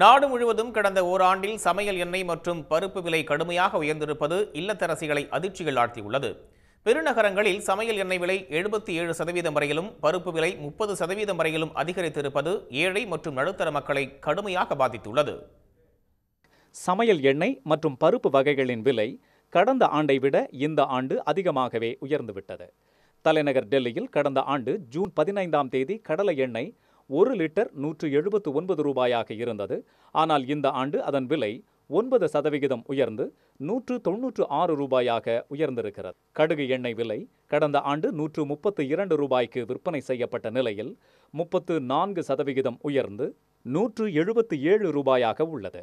நாடு முழுவதும் கடந்த ஓராண்டில் சமையல் எண்ணெய் மற்றும் பருப்பு விலை கடுமையாக உயர்ந்திருப்பது இல்லத்தரசிகளை அதிர்ச்சிகள் ஆழ்த்தியுள்ளது பெருநகரங்களில் சமையல் எண்ணெய் விலை எழுபத்தி ஏழு சதவீதம் வரையிலும் பருப்பு விலை முப்பது சதவீதம் வரையிலும் அதிகரித்திருப்பது ஏழை மற்றும் நடுத்தர மக்களை கடுமையாக பாதித்துள்ளது சமையல் எண்ணெய் மற்றும் பருப்பு வகைகளின் விலை கடந்த ஆண்டை விட இந்த ஆண்டு அதிகமாகவே உயர்ந்துவிட்டது தலைநகர் டெல்லியில் கடந்த ஆண்டு ஜூன் பதினைந்தாம் தேதி கடலை எண்ணெய் ஒரு லிட்டர் நூற்று எழுபத்து ஒன்பது ரூபாயாக இருந்தது ஆனால் இந்த ஆண்டு அதன் விலை ஒன்பது சதவிகிதம் உயர்ந்து நூற்று தொன்னூற்று ஆறு ரூபாயாக உயர்ந்திருக்கிறது கடுகு எண்ணெய் விலை கடந்த ஆண்டு நூற்று முப்பத்து இரண்டு ரூபாய்க்கு விற்பனை செய்யப்பட்ட நிலையில் முப்பத்து நான்கு சதவிகிதம் உயர்ந்து நூற்று எழுபத்து ஏழு ரூபாயாக உள்ளது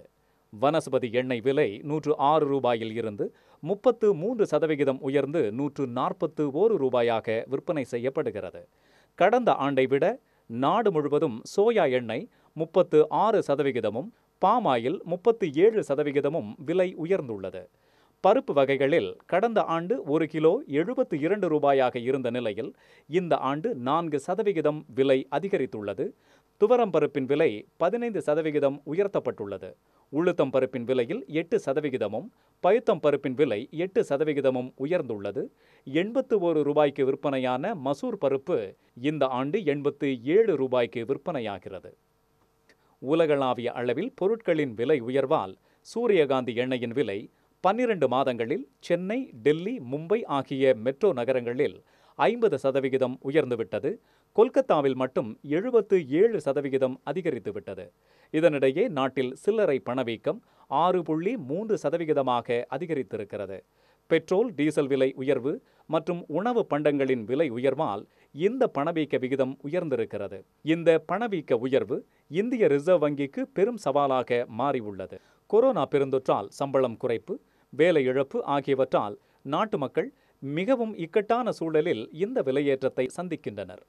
வனஸ்பதி எண்ணெய் விலை நூற்று ஆறு ரூபாயில் இருந்து முப்பத்து மூன்று சதவிகிதம் உயர்ந்து நூற்று நாற்பத்து ஓரு ரூபாயாக விற்பனை செய்யப்படுகிறது கடந்த ஆண்டை விட நாடு முழுவதும் சோயா எண்ணெய் முப்பத்து ஆறு சதவிகிதமும் பாமாயில் முப்பத்து ஏழு சதவிகிதமும் விலை உயர்ந்துள்ளது பருப்பு வகைகளில் கடந்த ஆண்டு ஒரு கிலோ எழுபத்து இரண்டு ரூபாயாக இருந்த நிலையில் இந்த ஆண்டு நான்கு சதவிகிதம் விலை அதிகரித்துள்ளது துவரம் பருப்பின் விலை பதினைந்து சதவிகிதம் உயர்த்தப்பட்டுள்ளது உளுத்தம் பருப்பின் விலையில் எட்டு சதவிகிதமும் பயத்தம் பருப்பின் விலை எட்டு சதவிகிதமும் உயர்ந்துள்ளது எண்பத்து ஒரு ரூபாய்க்கு விற்பனையான மசூர் பருப்பு இந்த ஆண்டு எண்பத்து ஏழு ரூபாய்க்கு விற்பனையாகிறது உலகளாவிய அளவில் பொருட்களின் விலை உயர்வால் சூரியகாந்தி எண்ணெயின் விலை பன்னிரண்டு மாதங்களில் சென்னை டெல்லி மும்பை ஆகிய மெட்ரோ நகரங்களில் ஐம்பது சதவிகிதம் உயர்ந்துவிட்டது கொல்கத்தாவில் மட்டும் எழுபத்து ஏழு சதவிகிதம் அதிகரித்துவிட்டது இதனிடையே நாட்டில் சில்லறை பணவீக்கம் ஆறு புள்ளி மூன்று சதவிகிதமாக அதிகரித்திருக்கிறது பெட்ரோல் டீசல் விலை உயர்வு மற்றும் உணவு பண்டங்களின் விலை உயர்வால் இந்த பணவீக்க விகிதம் உயர்ந்திருக்கிறது இந்த பணவீக்க உயர்வு இந்திய ரிசர்வ் வங்கிக்கு பெரும் சவாலாக மாறியுள்ளது கொரோனா பெருந்தொற்றால் சம்பளம் குறைப்பு வேலை இழப்பு ஆகியவற்றால் நாட்டு மக்கள் மிகவும் இக்கட்டான சூழலில் இந்த விலையேற்றத்தை சந்திக்கின்றனர்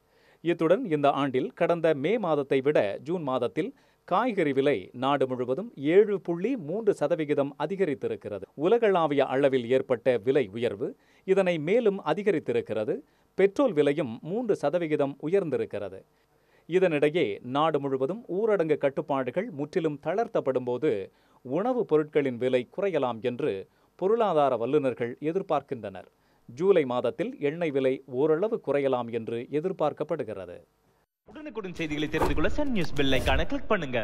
இத்துடன் இந்த ஆண்டில் கடந்த மே மாதத்தை விட ஜூன் மாதத்தில் காய்கறி விலை நாடு முழுவதும் ஏழு புள்ளி மூன்று சதவிகிதம் அதிகரித்திருக்கிறது உலகளாவிய அளவில் ஏற்பட்ட விலை உயர்வு இதனை மேலும் அதிகரித்திருக்கிறது பெட்ரோல் விலையும் மூன்று சதவிகிதம் உயர்ந்திருக்கிறது இதனிடையே நாடு முழுவதும் ஊரடங்கு கட்டுப்பாடுகள் முற்றிலும் தளர்த்தப்படும் போது உணவுப் பொருட்களின் விலை குறையலாம் என்று பொருளாதார வல்லுநர்கள் எதிர்பார்க்கின்றனர் ஜூலை மாதத்தில் எண்ணெய் விலை ஓரளவு குறையலாம் என்று எதிர்பார்க்கப்படுகிறது உடனுக்குடன் செய்திகளை தெரிந்து கொள்ள சன் நியூஸ் பில்லைக்கான கிளிக் பண்ணுங்க